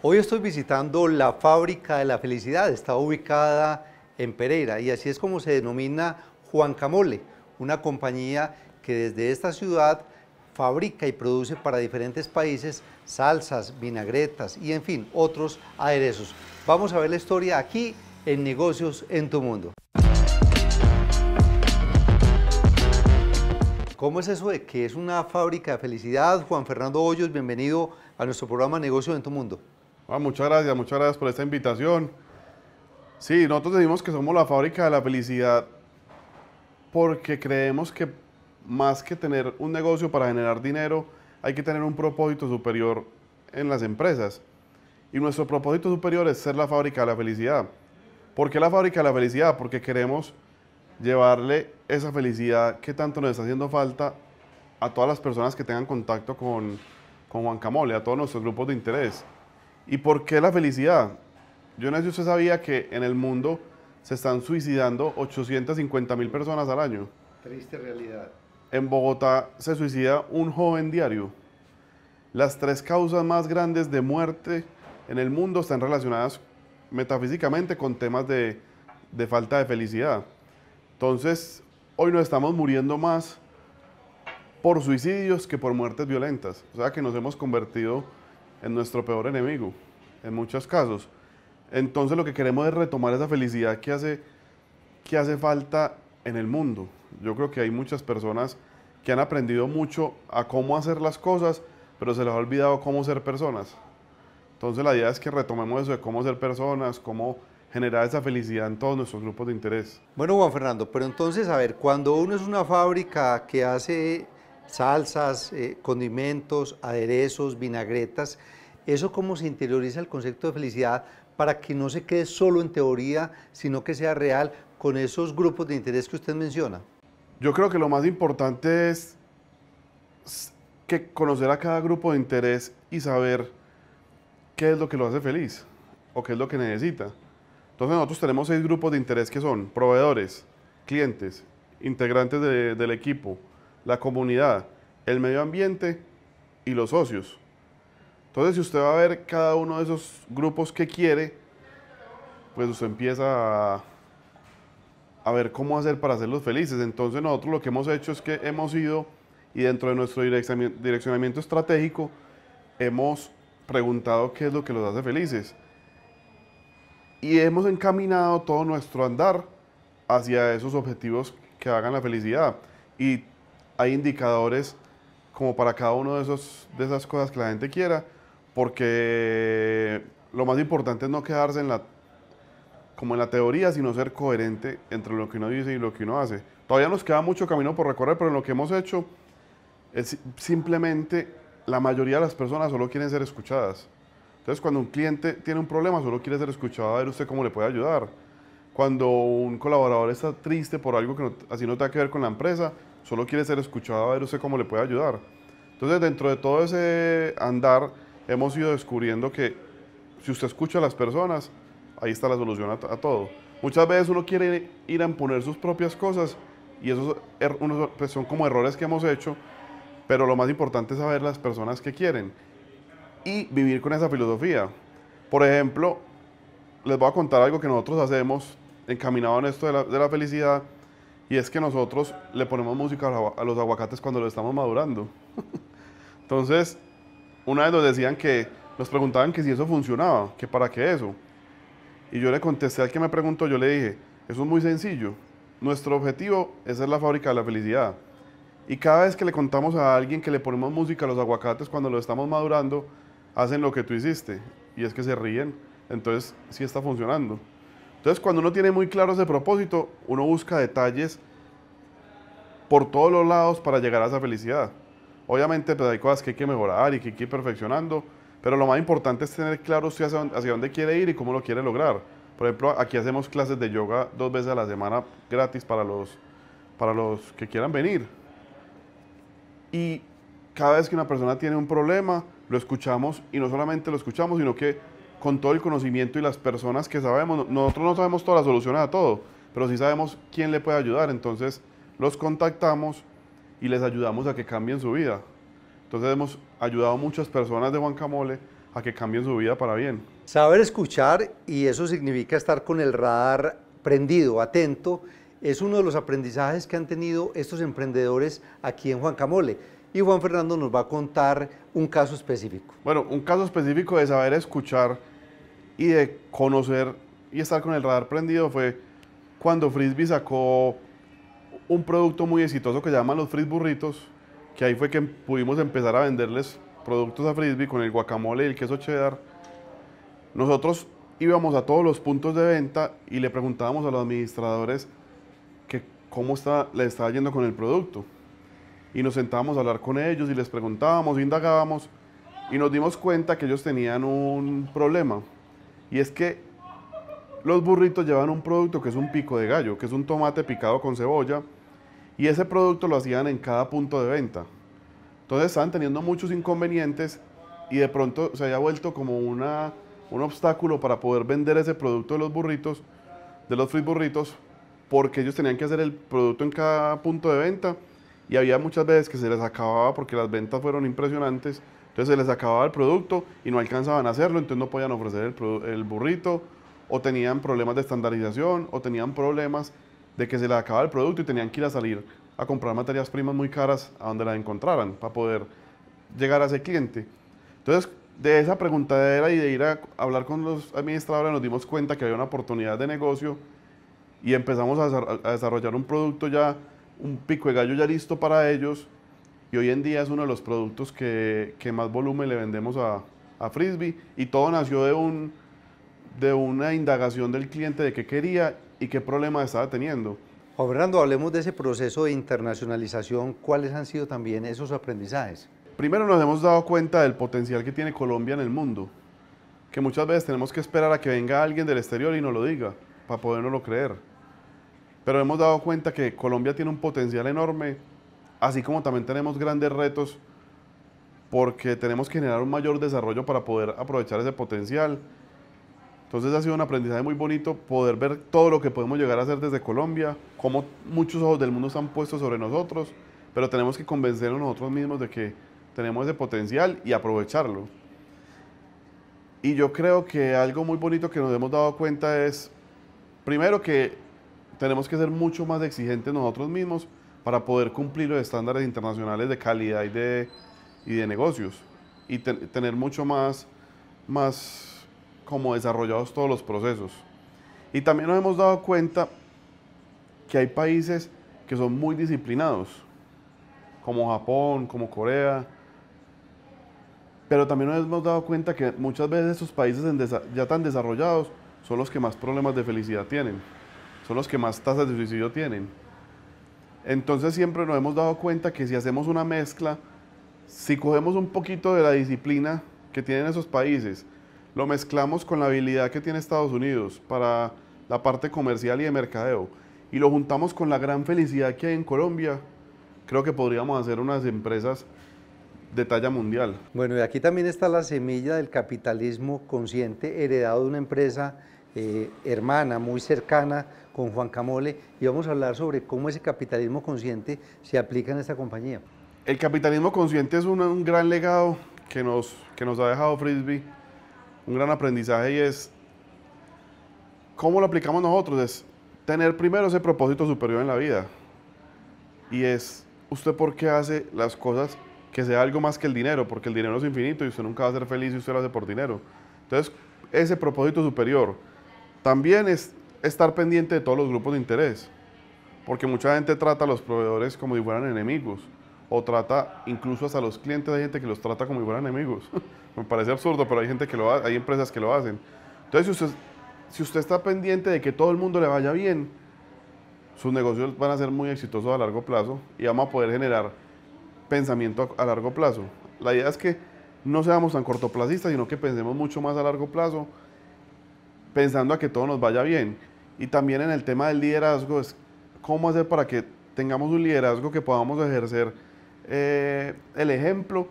Hoy estoy visitando la Fábrica de la Felicidad, está ubicada en Pereira y así es como se denomina Juan Camole, una compañía que desde esta ciudad fabrica y produce para diferentes países salsas, vinagretas y en fin, otros aderezos. Vamos a ver la historia aquí en Negocios en tu Mundo. ¿Cómo es eso de que es una fábrica de felicidad? Juan Fernando Hoyos, bienvenido a nuestro programa Negocios en tu Mundo. Ah, muchas gracias, muchas gracias por esta invitación. Sí, nosotros decimos que somos la fábrica de la felicidad porque creemos que más que tener un negocio para generar dinero, hay que tener un propósito superior en las empresas. Y nuestro propósito superior es ser la fábrica de la felicidad. ¿Por qué la fábrica de la felicidad? Porque queremos llevarle esa felicidad que tanto nos está haciendo falta a todas las personas que tengan contacto con, con Juan Camole, a todos nuestros grupos de interés. ¿Y por qué la felicidad? Yo no sé si usted sabía que en el mundo se están suicidando 850 mil personas al año. Triste realidad. En Bogotá se suicida un joven diario. Las tres causas más grandes de muerte en el mundo están relacionadas metafísicamente con temas de, de falta de felicidad. Entonces, hoy nos estamos muriendo más por suicidios que por muertes violentas. O sea que nos hemos convertido en nuestro peor enemigo en muchos casos. Entonces lo que queremos es retomar esa felicidad que hace, que hace falta en el mundo. Yo creo que hay muchas personas que han aprendido mucho a cómo hacer las cosas, pero se les ha olvidado cómo ser personas. Entonces la idea es que retomemos eso de cómo ser personas, cómo generar esa felicidad en todos nuestros grupos de interés. Bueno, Juan Fernando, pero entonces, a ver, cuando uno es una fábrica que hace salsas, eh, condimentos, aderezos, vinagretas, eso cómo se interioriza el concepto de felicidad para que no se quede solo en teoría, sino que sea real con esos grupos de interés que usted menciona? Yo creo que lo más importante es que conocer a cada grupo de interés y saber qué es lo que lo hace feliz o qué es lo que necesita. Entonces nosotros tenemos seis grupos de interés que son proveedores, clientes, integrantes del equipo, la comunidad, el medio ambiente y los socios. Entonces, si usted va a ver cada uno de esos grupos que quiere, pues usted empieza a, ver cómo hacer para hacerlos felices. Entonces, nosotros lo que hemos hecho es que hemos ido y dentro de nuestro direccionamiento estratégico hemos preguntado qué es lo que los hace felices. Y hemos encaminado todo nuestro andar hacia esos objetivos que hagan la felicidad. Y hay indicadores como para cada uno de, esos, de esas cosas que la gente quiera porque lo más importante es no quedarse en la, como en la teoría, sino ser coherente entre lo que uno dice y lo que uno hace. Todavía nos queda mucho camino por recorrer, pero en lo que hemos hecho es simplemente la mayoría de las personas solo quieren ser escuchadas. Entonces, cuando un cliente tiene un problema, solo quiere ser escuchado, a ver usted cómo le puede ayudar. Cuando un colaborador está triste por algo que así no tenga que ver con la empresa, solo quiere ser escuchado, a ver usted cómo le puede ayudar. Entonces, dentro de todo ese andar, hemos ido descubriendo que si usted escucha a las personas, ahí está la solución a, todo. Muchas veces uno quiere ir a imponer sus propias cosas y esos er-, pues, son como errores que hemos hecho, pero lo más importante es saber las personas que quieren y vivir con esa filosofía. Por ejemplo, les voy a contar algo que nosotros hacemos encaminado en esto de la, de la felicidad y es que nosotros le ponemos música a los aguacates cuando los estamos madurando. Entonces, una vez nos decían que, nos preguntaban que si eso funcionaba, que para qué eso. Y yo le contesté al que me preguntó, yo le dije, eso es muy sencillo. Nuestro objetivo es ser la fábrica de la felicidad. Y cada vez que le contamos a alguien que le ponemos música a los aguacates cuando lo estamos madurando, hacen lo que tú hiciste. Y es que se ríen. Entonces sí está funcionando. Entonces cuando uno tiene muy claro ese propósito, uno busca detalles por todos los lados para llegar a esa felicidad. Obviamente, pues hay cosas que hay que mejorar y que hay que ir perfeccionando, pero lo más importante es tener claro hacia, hacia dónde quiere ir y cómo lo quiere lograr. Por ejemplo, aquí hacemos clases de yoga dos veces a la semana gratis para los, para los que quieran venir. Y cada vez que una persona tiene un problema, lo escuchamos y no solamente lo escuchamos, sino que con todo el conocimiento y las personas que sabemos, nosotros no sabemos todas las soluciones a todo, pero sí sabemos quién le puede ayudar. Entonces los contactamos y les ayudamos a que cambien su vida. Entonces hemos ayudado a muchas personas de Camole a que cambien su vida para bien. Saber escuchar, y eso significa estar con el radar prendido, atento, es uno de los aprendizajes que han tenido estos emprendedores aquí en Camole. Y Juan Fernando nos va a contar un caso específico. Bueno, un caso específico de saber escuchar y de conocer y estar con el radar prendido fue cuando Frisbee sacó un producto muy exitoso que llaman los Fritz Burritos, que ahí fue que pudimos empezar a venderles productos a Frisbee con el guacamole y el queso cheddar. Nosotros íbamos a todos los puntos de venta y le preguntábamos a los administradores que cómo está, le estaba yendo con el producto. Y nos sentábamos a hablar con ellos y les preguntábamos, indagábamos y nos dimos cuenta que ellos tenían un problema. Y es que los burritos llevan un producto que es un pico de gallo, que es un tomate picado con cebolla, y ese producto lo hacían en cada punto de venta. Entonces estaban teniendo muchos inconvenientes y de pronto se había vuelto como una, un obstáculo para poder vender ese producto de los burritos, de los free burritos, porque ellos tenían que hacer el producto en cada punto de venta y había muchas veces que se les acababa porque las ventas fueron impresionantes. Entonces se les acababa el producto y no alcanzaban a hacerlo, entonces no podían ofrecer el burrito, o tenían problemas de estandarización, o tenían problemas de que se les acababa el producto y tenían que ir a salir a comprar materias primas muy caras a donde las encontraran para poder llegar a ese cliente. Entonces, de esa preguntadera y de ir a hablar con los administradores, nos dimos cuenta que había una oportunidad de negocio y empezamos a desarrollar un producto ya, un pico de gallo ya listo para ellos. Y hoy en día es uno de los productos que, más volumen le vendemos a, a Frisbee. Y todo nació de un, de una indagación del cliente de qué quería y qué problema estaba teniendo. Juan Fernando, hablemos de ese proceso de internacionalización. ¿Cuáles han sido también esos aprendizajes? Primero nos hemos dado cuenta del potencial que tiene Colombia en el mundo, que muchas veces tenemos que esperar a que venga alguien del exterior y nos lo diga para lo creer. Pero hemos dado cuenta que Colombia tiene un potencial enorme, así como también tenemos grandes retos porque tenemos que generar un mayor desarrollo para poder aprovechar ese potencial entonces ha sido un aprendizaje muy bonito poder ver todo lo que podemos llegar a hacer desde Colombia, cómo muchos ojos del mundo se han puesto sobre nosotros, pero tenemos que convencer a nosotros mismos de que tenemos ese potencial y aprovecharlo. Y yo creo que algo muy bonito que nos hemos dado cuenta es, primero que tenemos que ser mucho más exigentes nosotros mismos para poder cumplir los estándares internacionales de calidad y de, de negocios y tener mucho más, más como desarrollados todos los procesos. Y también nos hemos dado cuenta que hay países que son muy disciplinados, como Japón, como Corea, pero también nos hemos dado cuenta que muchas veces esos países ya tan desarrollados son los que más problemas de felicidad tienen, son los que más tasas de suicidio tienen. Entonces siempre nos hemos dado cuenta que si hacemos una mezcla, si cogemos un poquito de la disciplina que tienen esos países, lo mezclamos con la habilidad que tiene Estados Unidos para la parte comercial y de mercadeo y lo juntamos con la gran felicidad que hay en Colombia, creo que podríamos hacer unas empresas de talla mundial. Bueno, y aquí también está la semilla del capitalismo consciente heredado de una empresa eh, hermana, muy cercana con Juan Camole, y vamos a hablar sobre cómo ese capitalismo consciente se aplica en esta compañía. El capitalismo consciente es un, gran legado que nos, que nos ha dejado Frisbee un gran aprendizaje y es cómo lo aplicamos nosotros. Es tener primero ese propósito superior en la vida. Y es usted por qué hace las cosas que sea algo más que el dinero, porque el dinero es infinito y usted nunca va a ser feliz si usted lo hace por dinero. Entonces, ese propósito superior también es estar pendiente de todos los grupos de interés, porque mucha gente trata a los proveedores como si fueran enemigos o trata incluso hasta los clientes, hay gente que los trata como si fueran enemigos. Me parece absurdo, pero hay gente que lo hay empresas que lo hacen. Entonces, si usted, si usted está pendiente de que todo el mundo le vaya bien, sus negocios van a ser muy exitosos a largo plazo y vamos a poder generar pensamiento a, a largo plazo. La idea es que no seamos tan cortoplacistas, sino que pensemos mucho más a largo plazo, pensando a que todo nos vaya bien. Y también en el tema del liderazgo es cómo hacer para que tengamos un liderazgo que podamos ejercer eh, el ejemplo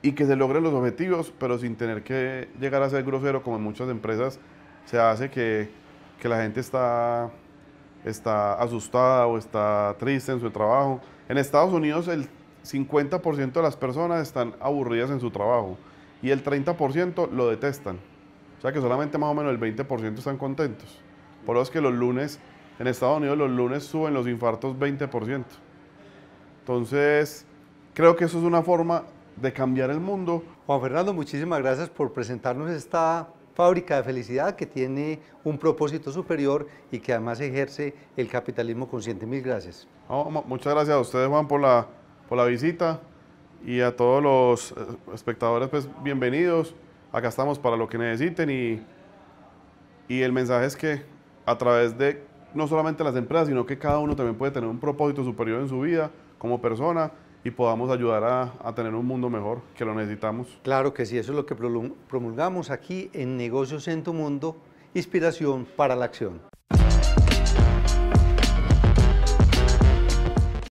y que se logren los objetivos, pero sin tener que llegar a ser grosero como en muchas empresas se hace que, la gente está, está asustada o está triste en su trabajo. En Estados Unidos el 50% de las personas están aburridas en su trabajo y el 30% lo detestan. O sea que solamente más o menos el 20% están contentos. Por eso es que los lunes, en Estados Unidos los lunes suben los infartos 20%. Entonces, creo que eso es una forma de cambiar el mundo. Juan Fernando, muchísimas gracias por presentarnos esta fábrica de felicidad que tiene un propósito superior y que además ejerce el capitalismo consciente. Mil gracias. muchas gracias a ustedes, Juan, por la, visita y a todos los eh, espectadores, pues bienvenidos. Acá estamos para lo que necesiten y, y el mensaje es que a través de no solamente las empresas, sino que cada uno también puede tener un propósito superior en su vida como persona y podamos ayudar a, tener un mundo mejor, que lo necesitamos. Claro que sí, eso es lo que promulgamos aquí en Negocios en tu Mundo, inspiración para la acción.